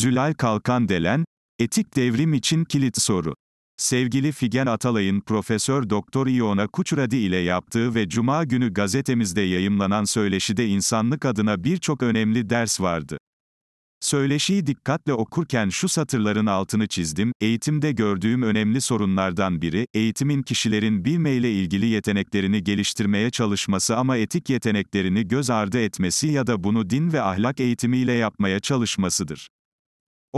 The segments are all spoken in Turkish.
Zülay Kalkan Delen, Etik Devrim için Kilit Soru. Sevgili Figen Atalay'ın Profesör Doktor İona Kuçuradi ile yaptığı ve Cuma günü gazetemizde yayımlanan söyleşide insanlık adına birçok önemli ders vardı. Söyleşiyi dikkatle okurken şu satırların altını çizdim, eğitimde gördüğüm önemli sorunlardan biri, eğitimin kişilerin bilmeyle ilgili yeteneklerini geliştirmeye çalışması ama etik yeteneklerini göz ardı etmesi ya da bunu din ve ahlak eğitimiyle yapmaya çalışmasıdır.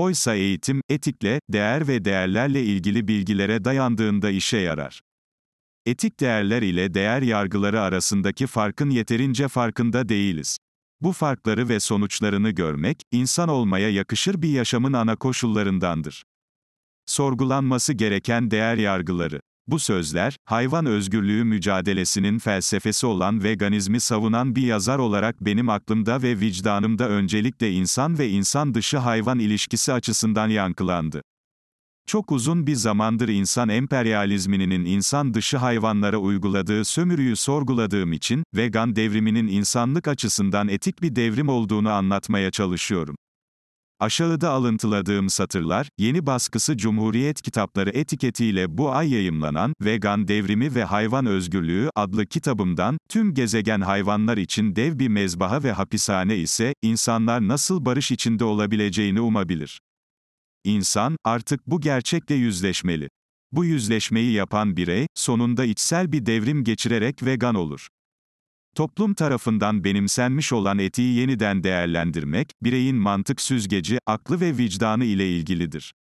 Oysa eğitim, etikle, değer ve değerlerle ilgili bilgilere dayandığında işe yarar. Etik değerler ile değer yargıları arasındaki farkın yeterince farkında değiliz. Bu farkları ve sonuçlarını görmek, insan olmaya yakışır bir yaşamın ana koşullarındandır. Sorgulanması gereken değer yargıları bu sözler, hayvan özgürlüğü mücadelesinin felsefesi olan veganizmi savunan bir yazar olarak benim aklımda ve vicdanımda öncelikle insan ve insan dışı hayvan ilişkisi açısından yankılandı. Çok uzun bir zamandır insan emperyalizminin insan dışı hayvanlara uyguladığı sömürüyü sorguladığım için, vegan devriminin insanlık açısından etik bir devrim olduğunu anlatmaya çalışıyorum. Aşağıda alıntıladığım satırlar, yeni baskısı Cumhuriyet Kitapları etiketiyle bu ay yayımlanan, Vegan Devrimi ve Hayvan Özgürlüğü adlı kitabımdan, tüm gezegen hayvanlar için dev bir mezbaha ve hapishane ise, insanlar nasıl barış içinde olabileceğini umabilir. İnsan, artık bu gerçekle yüzleşmeli. Bu yüzleşmeyi yapan birey, sonunda içsel bir devrim geçirerek vegan olur. Toplum tarafından benimsenmiş olan etiği yeniden değerlendirmek, bireyin mantık süzgeci, aklı ve vicdanı ile ilgilidir.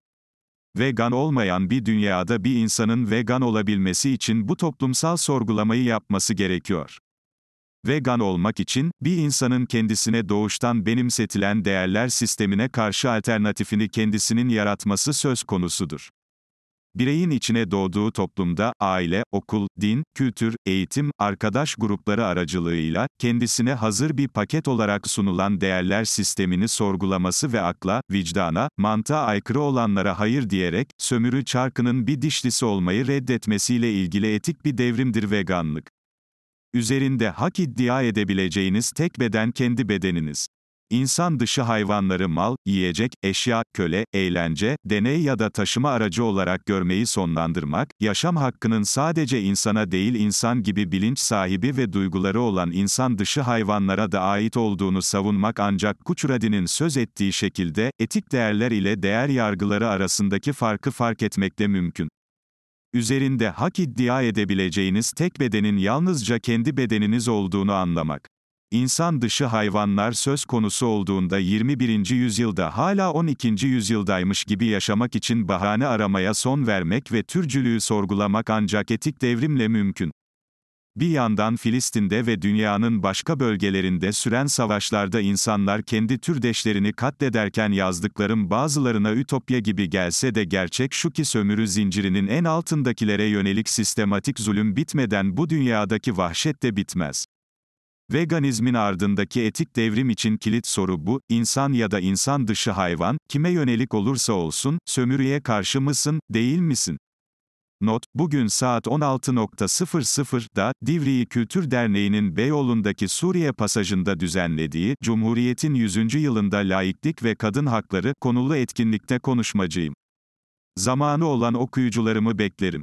Vegan olmayan bir dünyada bir insanın vegan olabilmesi için bu toplumsal sorgulamayı yapması gerekiyor. Vegan olmak için, bir insanın kendisine doğuştan benimsetilen değerler sistemine karşı alternatifini kendisinin yaratması söz konusudur. Bireyin içine doğduğu toplumda, aile, okul, din, kültür, eğitim, arkadaş grupları aracılığıyla, kendisine hazır bir paket olarak sunulan değerler sistemini sorgulaması ve akla, vicdana, mantığa aykırı olanlara hayır diyerek, sömürü çarkının bir dişlisi olmayı reddetmesiyle ilgili etik bir devrimdir veganlık. Üzerinde hak iddia edebileceğiniz tek beden kendi bedeniniz. İnsan dışı hayvanları mal, yiyecek, eşya, köle, eğlence, deney ya da taşıma aracı olarak görmeyi sonlandırmak, yaşam hakkının sadece insana değil insan gibi bilinç sahibi ve duyguları olan insan dışı hayvanlara da ait olduğunu savunmak ancak Kuçuradi'nin söz ettiği şekilde, etik değerler ile değer yargıları arasındaki farkı fark etmekle mümkün. Üzerinde hak iddia edebileceğiniz tek bedenin yalnızca kendi bedeniniz olduğunu anlamak. İnsan dışı hayvanlar söz konusu olduğunda 21. yüzyılda hala 12. yüzyıldaymış gibi yaşamak için bahane aramaya son vermek ve türcülüğü sorgulamak ancak etik devrimle mümkün. Bir yandan Filistin'de ve dünyanın başka bölgelerinde süren savaşlarda insanlar kendi türdeşlerini katlederken yazdıklarım bazılarına ütopya gibi gelse de gerçek şu ki sömürü zincirinin en altındakilere yönelik sistematik zulüm bitmeden bu dünyadaki vahşet de bitmez. Veganizmin ardındaki etik devrim için kilit soru bu, insan ya da insan dışı hayvan, kime yönelik olursa olsun, sömürüye karşı mısın, değil misin? Not, bugün saat 16.00'da, Divriği Kültür Derneği'nin Beyoğlu'ndaki Suriye pasajında düzenlediği, Cumhuriyet'in 100. yılında laiklik ve kadın hakları konulu etkinlikte konuşmacıyım. Zamanı olan okuyucularımı beklerim.